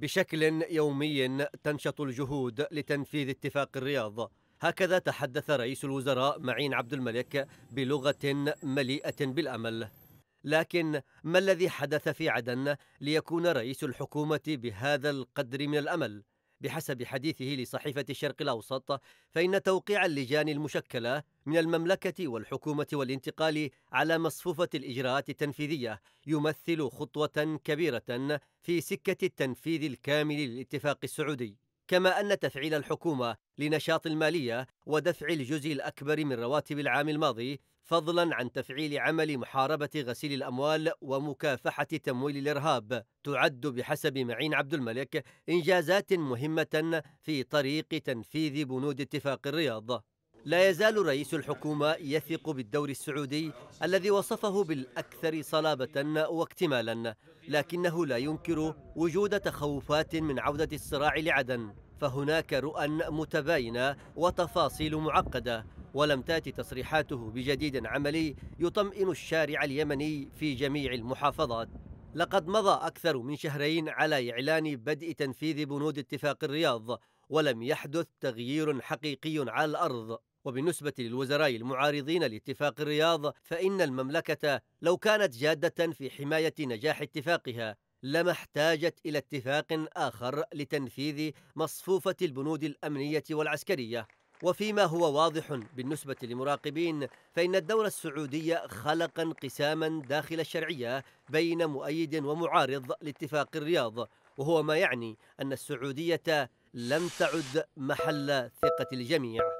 بشكل يومي تنشط الجهود لتنفيذ اتفاق الرياض هكذا تحدث رئيس الوزراء معين عبد الملك بلغة مليئة بالأمل لكن ما الذي حدث في عدن ليكون رئيس الحكومة بهذا القدر من الأمل؟ بحسب حديثه لصحيفة الشرق الأوسط فإن توقيع اللجان المشكلة من المملكة والحكومة والانتقال على مصفوفة الإجراءات التنفيذية يمثل خطوة كبيرة في سكة التنفيذ الكامل للاتفاق السعودي كما أن تفعيل الحكومة لنشاط المالية ودفع الجزء الأكبر من رواتب العام الماضي فضلا عن تفعيل عمل محاربة غسيل الأموال ومكافحة تمويل الإرهاب تعد بحسب معين عبد الملك إنجازات مهمة في طريق تنفيذ بنود اتفاق الرياض لا يزال رئيس الحكومة يثق بالدور السعودي الذي وصفه بالأكثر صلابة واكتمالا لكنه لا ينكر وجود تخوفات من عودة الصراع لعدن فهناك رؤى متباينة وتفاصيل معقدة ولم تأتي تصريحاته بجديد عملي يطمئن الشارع اليمني في جميع المحافظات لقد مضى أكثر من شهرين على إعلان بدء تنفيذ بنود اتفاق الرياض ولم يحدث تغيير حقيقي على الأرض وبالنسبة للوزراء المعارضين لاتفاق الرياض فإن المملكة لو كانت جادة في حماية نجاح اتفاقها لما احتاجت إلى اتفاق آخر لتنفيذ مصفوفة البنود الأمنية والعسكرية وفيما هو واضح بالنسبة للمراقبين فإن الدولة السعودية خلق انقساما داخل الشرعية بين مؤيد ومعارض لاتفاق الرياض وهو ما يعني أن السعودية لم تعد محل ثقة الجميع